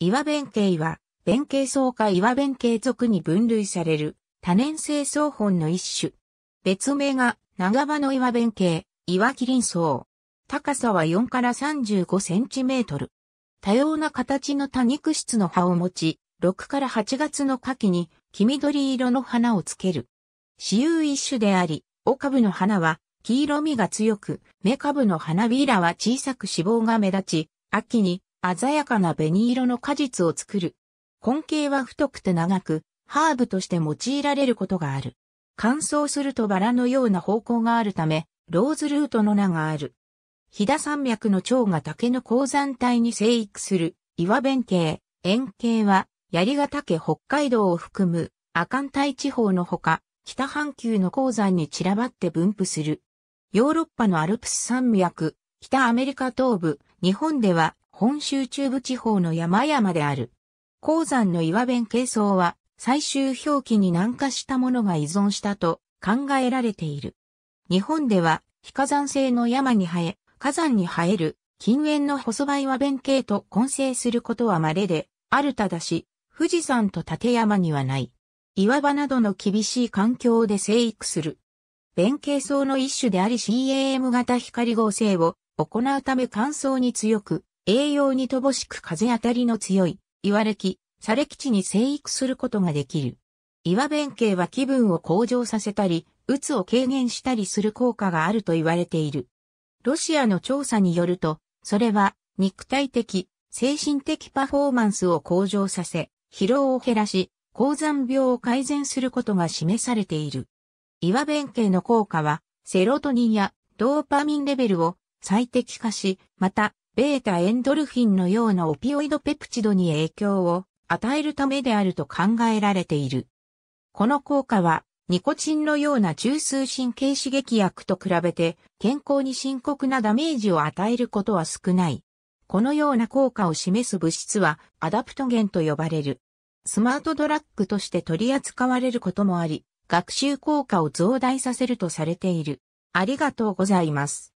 岩弁慶は、弁慶草か岩弁慶属に分類される、多年生草本の一種。別名が、長場の岩弁慶、岩麒麟草。高さは4から35センチメートル。多様な形の多肉質の葉を持ち、6から8月の夏季に黄緑色の花をつける。私有一種であり、オカブの花は黄色みが強く、メカブの花びらは小さく脂肪が目立ち、秋に鮮やかな紅色の果実を作る。根茎は太くて長く、ハーブとして用いられることがある。乾燥するとバラのような方向があるため、ローズルートの名がある。飛騨山脈の蝶が竹の鉱山帯に生育する岩弁形、円形は、槍ヶ岳北海道を含む阿寒帯地方のほか、北半球の鉱山に散らばって分布する。ヨーロッパのアルプス山脈、北アメリカ東部、日本では本州中部地方の山々である。鉱山の岩弁形層は最終表記に南下したものが依存したと考えられている。日本では非火山性の山に生え、火山に生える近縁の細場岩弁形と混成することは稀で、あるただし、富士山と縦山にはない。岩場などの厳しい環境で生育する。弁形層の一種であり CAM 型光合成を行うため乾燥に強く、栄養に乏しく風当たりの強い、岩歴、砂礫地に生育することができる。岩弁慶は気分を向上させたり、鬱を軽減したりする効果があると言われている。ロシアの調査によると、それは肉体的、精神的パフォーマンスを向上させ、疲労を減らし、高山病を改善することが示されている。岩弁慶の効果は、セロトニンやドーパミンレベルを最適化し、また、ベータエンドルフィンのようなオピオイドペプチドに影響を与えるためであると考えられている。この効果は、ニコチンのような中枢神経刺激薬と比べて健康に深刻なダメージを与えることは少ない。このような効果を示す物質はアダプトゲンと呼ばれる。スマートドラッグとして取り扱われることもあり、学習効果を増大させるとされている。ありがとうございます。